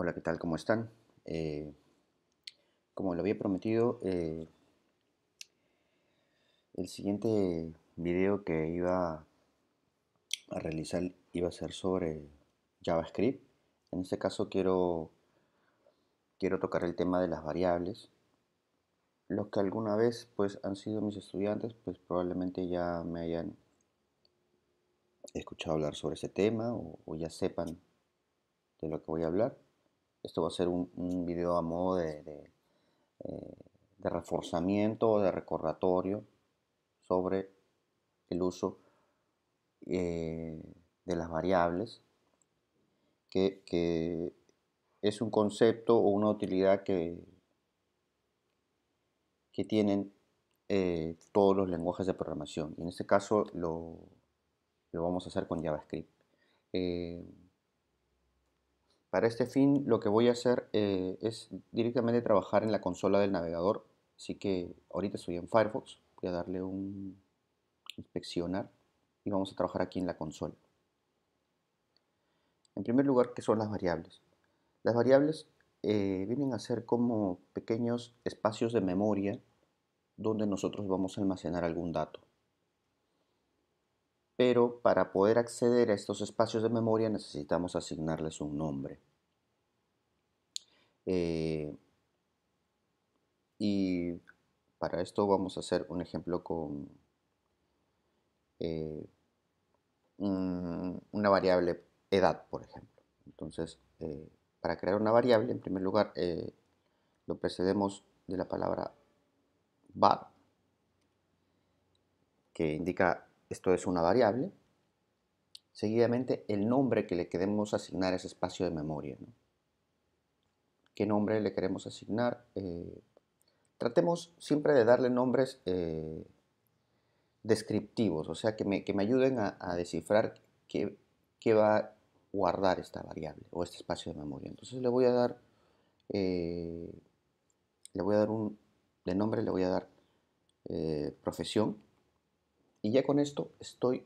Hola, ¿qué tal? ¿Cómo están? Eh, como lo había prometido, eh, el siguiente video que iba a realizar iba a ser sobre JavaScript. En este caso quiero, quiero tocar el tema de las variables. Los que alguna vez pues, han sido mis estudiantes, pues probablemente ya me hayan escuchado hablar sobre ese tema o ya sepan de lo que voy a hablar. Esto va a ser un, video a modo de, eh, de, reforzamiento, de recordatorio sobre el uso eh, de las variables, que, es un concepto o una utilidad que, que tienen eh, todos los lenguajes de programación. Y en este caso lo, vamos a hacer con JavaScript. Para este fin lo que voy a hacer eh, es directamente trabajar en la consola del navegador. Así que ahorita estoy en Firefox, voy a darle un inspeccionar y vamos a trabajar aquí en la consola. En primer lugar, ¿qué son las variables? Las variables eh, vienen a ser como pequeños espacios de memoria donde nosotros vamos a almacenar algún dato pero para poder acceder a estos espacios de memoria necesitamos asignarles un nombre. Eh, y para esto vamos a hacer un ejemplo con eh, una variable edad, por ejemplo. Entonces, eh, para crear una variable, en primer lugar, lo precedemos de la palabra var, que indica esto es una variable, seguidamente el nombre que le queremos asignar a ese espacio de memoria. ¿Qué nombre le queremos asignar? Eh, tratemos siempre de darle nombres eh, descriptivos, o sea, que me, ayuden a, descifrar qué, va a guardar esta variable o este espacio de memoria. Entonces le voy a dar, eh, le voy a dar un, nombre le voy a dar profesión, y ya con esto estoy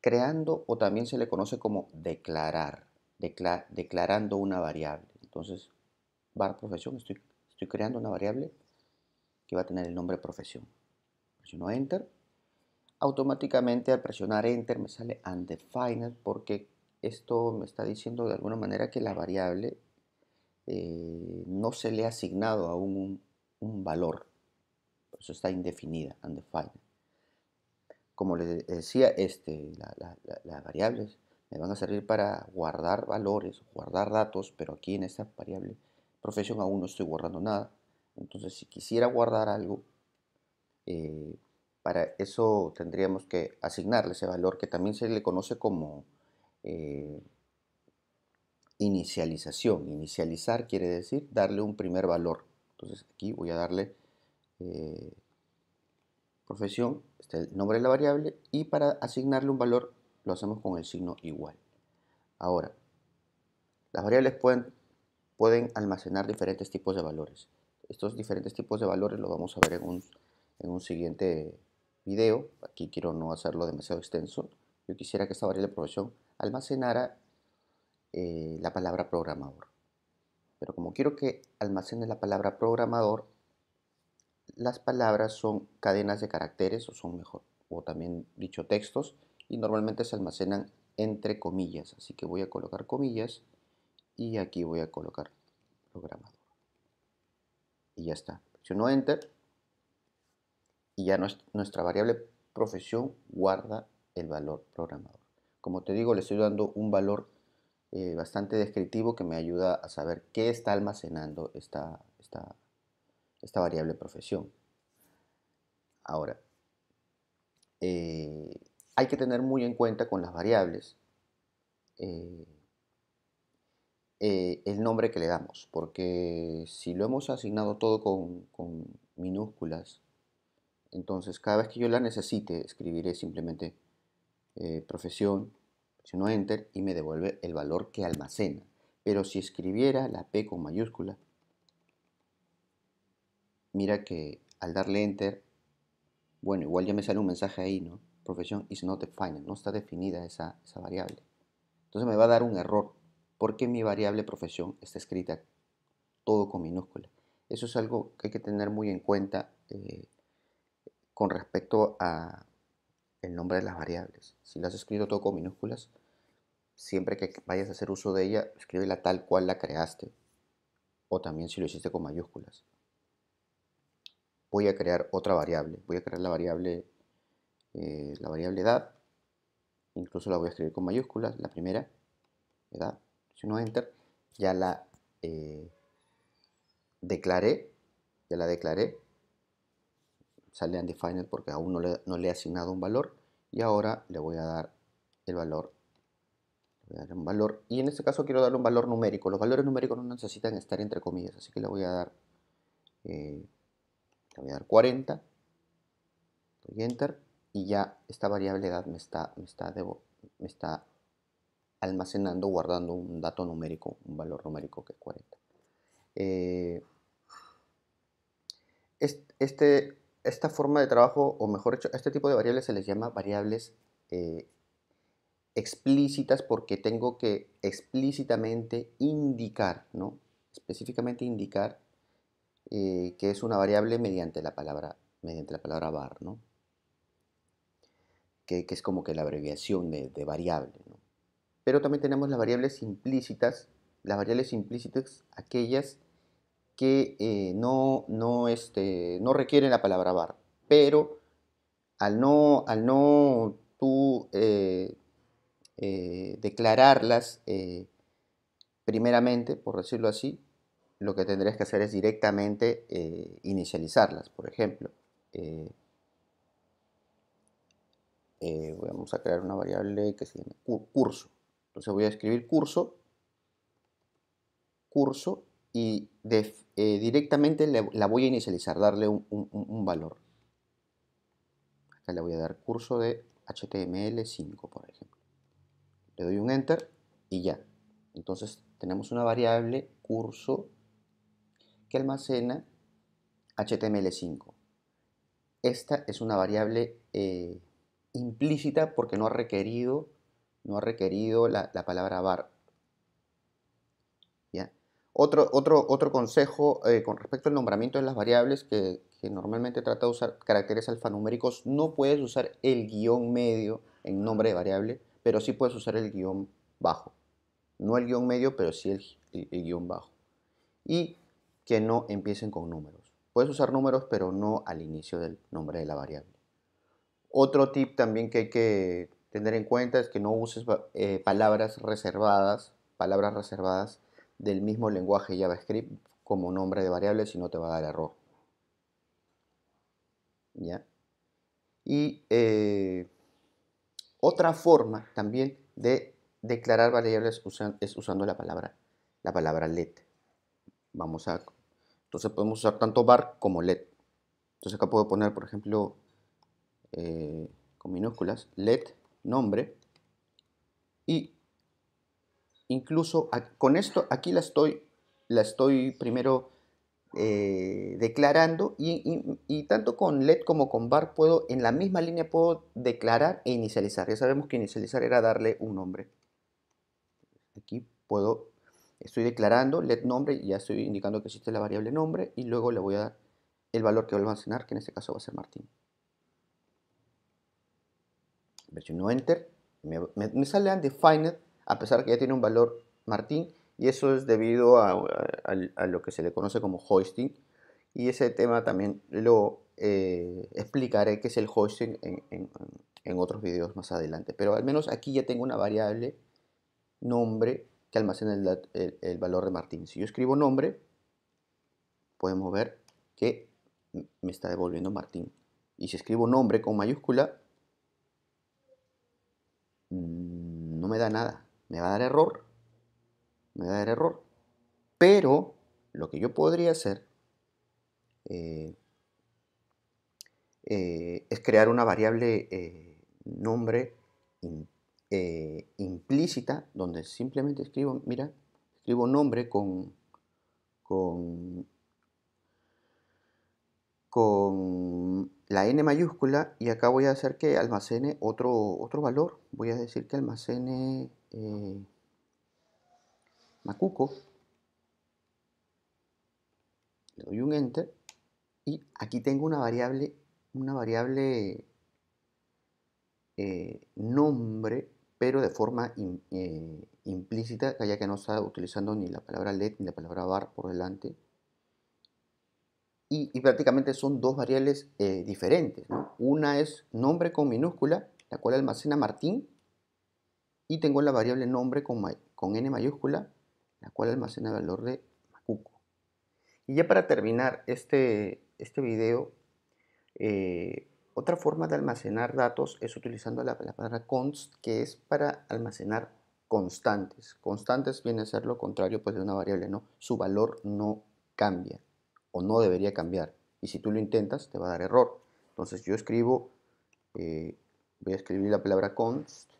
creando o también se le conoce como declarar, declarando una variable. Entonces, bar profesión, estoy, creando una variable que va a tener el nombre profesión. Presiono enter. Automáticamente al presionar enter me sale undefined porque esto me está diciendo de alguna manera que la variable eh, no se le ha asignado aún un, un valor. Por eso está indefinida, undefined como les decía, este, las variables me van a servir para guardar valores, guardar datos, pero aquí en esta variable profesión aún no estoy guardando nada. Entonces, si quisiera guardar algo, eh, para eso tendríamos que asignarle ese valor que también se le conoce como eh, inicialización. Inicializar quiere decir darle un primer valor. Entonces, aquí voy a darle... Eh, profesión, está el nombre de la variable y para asignarle un valor lo hacemos con el signo igual. Ahora, las variables pueden, pueden almacenar diferentes tipos de valores. Estos diferentes tipos de valores los vamos a ver en un, siguiente video. Aquí quiero no hacerlo demasiado extenso. Yo quisiera que esta variable profesión almacenara eh, la palabra programador. Pero como quiero que almacene la palabra programador, las palabras son cadenas de caracteres o son mejor, o también dicho textos, y normalmente se almacenan entre comillas. Así que voy a colocar comillas y aquí voy a colocar programador. Y ya está. Presiono Enter y ya nuestra variable profesión guarda el valor programador. Como te digo, le estoy dando un valor eh, bastante descriptivo que me ayuda a saber qué está almacenando esta, esta esta variable profesión. Ahora, eh, hay que tener muy en cuenta con las variables eh, eh, el nombre que le damos, porque si lo hemos asignado todo con, minúsculas, entonces cada vez que yo la necesite escribiré simplemente profesión, si no enter y me devuelve el valor que almacena. Pero si escribiera la P con mayúscula, mira que al darle enter, bueno, igual ya me sale un mensaje ahí, ¿no? Profesión is not defined, no está definida esa, variable. Entonces me va a dar un error, porque mi variable profesión está escrita todo con minúsculas? Eso es algo que hay que tener muy en cuenta eh, con respecto a el nombre de las variables. Si las has escrito todo con minúsculas, siempre que vayas a hacer uso de ella, escríbela tal cual la creaste. O también si lo hiciste con mayúsculas voy a crear otra variable. Voy a crear la variable, eh, la variable edad. Incluso la voy a escribir con mayúsculas, la primera, edad. Si no enter, ya la eh, declaré, ya la declaré. Sale undefined porque aún no le, no le he asignado un valor. Y ahora le voy a dar el valor Le voy a dar un valor, y en este caso quiero darle un valor numérico. Los valores numéricos no necesitan estar entre comillas, así que le voy a dar eh, voy a dar 40, doy enter y ya esta variable edad me está, está, me está almacenando, guardando un dato numérico, un valor numérico que es 40. Eh, este, esta forma de trabajo, o mejor dicho, este tipo de variables se les llama variables eh, explícitas porque tengo que explícitamente indicar, ¿no? Específicamente indicar eh, que es una variable mediante la palabra, mediante la palabra var, ¿no? que, es como que la abreviación de, variable. Pero también tenemos las variables implícitas, las variables implícitas, aquellas que eh, no, no, este, no requieren la palabra var, pero al no, al no tú eh, declararlas primeramente, por decirlo así, lo que tendrías que hacer es directamente eh, inicializarlas. Por ejemplo, eh, eh, vamos a crear una variable que se llama curso. Entonces voy a escribir curso, curso y directamente la voy a inicializar, darle un, un, valor. Acá le voy a dar curso de HTML5, por ejemplo. Le doy un enter y ya. Entonces tenemos una variable curso que almacena HTML5. Esta es una variable eh, implícita porque no ha requerido, no ha requerido la, palabra var. Otro, otro, otro consejo eh, con respecto al nombramiento de las variables que, normalmente trata de usar caracteres alfanuméricos, no puedes usar el guión medio en nombre de variable, pero sí puedes usar el guión bajo. No el guión medio, pero sí el, el, guión bajo. Y que no empiecen con números. Puedes usar números, pero no al inicio del nombre de la variable. Otro tip también que hay que tener en cuenta es que no uses eh, palabras reservadas, palabras reservadas del mismo lenguaje JavaScript como nombre de variable, si no te va a dar error. ¿Ya? Y eh, otra forma también de declarar variables es usando la palabra, la palabra let. Vamos a entonces podemos usar tanto bar como LED. Entonces acá puedo poner, por ejemplo, eh, con minúsculas, LED, nombre. Y incluso con esto, aquí la estoy, la estoy primero eh, declarando y, y, tanto con LED como con bar puedo, en la misma línea puedo declarar e inicializar. Ya sabemos que inicializar era darle un nombre. Aquí puedo Estoy declarando let nombre y ya estoy indicando que existe la variable nombre y luego le voy a dar el valor que va a almacenar, que en este caso va a ser Martín. no Enter, me, me, sale undefined a pesar que ya tiene un valor Martín y eso es debido a, lo que se le conoce como hoisting y ese tema también lo eh, explicaré que es el hoisting en, en otros videos más adelante pero al menos aquí ya tengo una variable nombre que almacena el, valor de Martín. Si yo escribo nombre, podemos ver que me está devolviendo Martín. Y si escribo nombre con mayúscula, mm, no me da nada. Me va a dar error. Me va a dar error. Pero lo que yo podría hacer eh, eh, es crear una variable eh, nombre eh, implícita, donde simplemente escribo, mira, escribo nombre con, con, la n mayúscula y acá voy a hacer que almacene otro, otro valor. Voy a decir que almacene eh, macuco. Le doy un enter y aquí tengo una variable, una variable eh, nombre pero de forma eh, implícita, ya que no está utilizando ni la palabra LED ni la palabra bar por delante. Y, prácticamente son dos variables eh, diferentes. Una es nombre con minúscula, la cual almacena Martín, y tengo la variable nombre con, n mayúscula, la cual almacena el valor de Macuco. Y ya para terminar este, este video, eh, otra forma de almacenar datos es utilizando la palabra const, que es para almacenar constantes. Constantes viene a ser lo contrario pues, de una variable, ¿no? Su valor no cambia o no debería cambiar. Y si tú lo intentas, te va a dar error. Entonces yo escribo, eh, voy a escribir la palabra const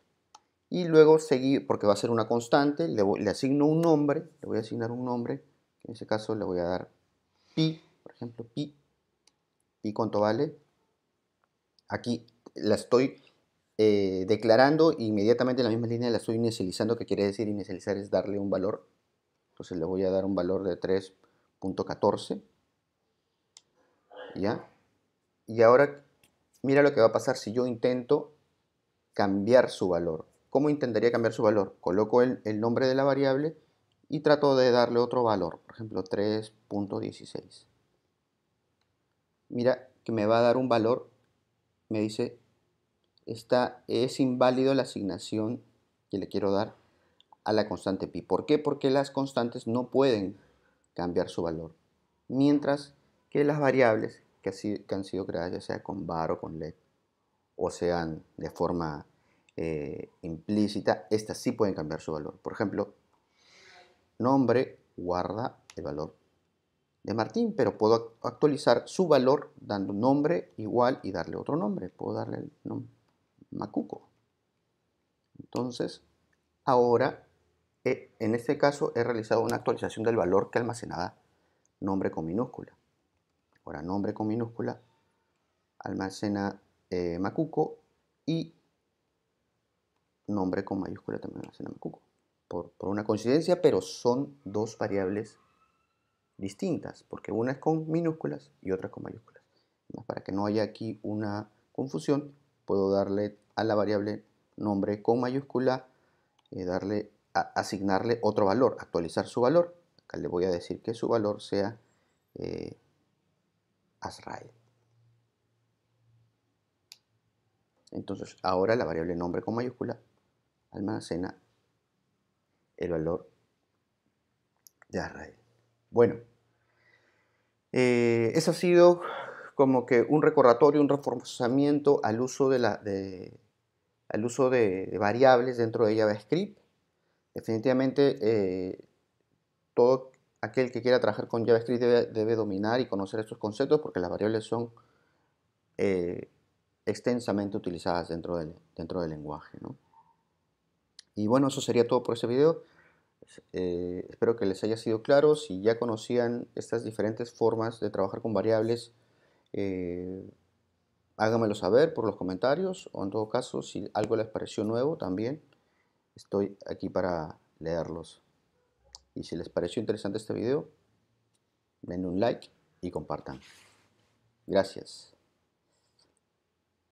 y luego seguir, porque va a ser una constante, le, le asigno un nombre, le voy a asignar un nombre, en ese caso le voy a dar pi, por ejemplo, pi. ¿Y cuánto vale? aquí la estoy eh, declarando e inmediatamente en la misma línea la estoy inicializando, que quiere decir inicializar es darle un valor. Entonces le voy a dar un valor de 3.14. ¿Ya? Y ahora mira lo que va a pasar si yo intento cambiar su valor. ¿Cómo intentaría cambiar su valor? Coloco el, el nombre de la variable y trato de darle otro valor, por ejemplo 3.16. Mira que me va a dar un valor me dice, esta es inválido la asignación que le quiero dar a la constante pi. ¿Por qué? Porque las constantes no pueden cambiar su valor. Mientras que las variables que, han sido creadas, ya sea con var o con let, o sean de forma eh, implícita, estas sí pueden cambiar su valor. Por ejemplo, nombre guarda el valor de Martín, pero puedo actualizar su valor dando un nombre igual y darle otro nombre. Puedo darle el nombre Macuco. Entonces, ahora, eh, en este caso, he realizado una actualización del valor que almacenaba nombre con minúscula. Ahora, nombre con minúscula almacena eh, Macuco y nombre con mayúscula también almacena Macuco. Por, por una coincidencia, pero son dos variables distintas, porque una es con minúsculas y otra con mayúsculas. para que no haya aquí una confusión, puedo darle a la variable nombre con mayúscula, y eh, darle, a, asignarle otro valor, actualizar su valor. Acá le voy a decir que su valor sea eh, Entonces, ahora la variable nombre con mayúscula almacena el valor de Azrael. Bueno, eh, eso ha sido como que un recordatorio, un reforzamiento al uso de, uso de, variables dentro de JavaScript. Definitivamente eh, todo aquel que quiera trabajar con JavaScript debe, dominar y conocer estos conceptos porque las variables son eh, extensamente utilizadas dentro del, dentro del lenguaje. Y bueno, eso sería todo por este video. Eh, espero que les haya sido claro. Si ya conocían estas diferentes formas de trabajar con variables, eh, háganmelo saber por los comentarios o en todo caso, si algo les pareció nuevo también, estoy aquí para leerlos. Y si les pareció interesante este video, denle un like y compartan. Gracias.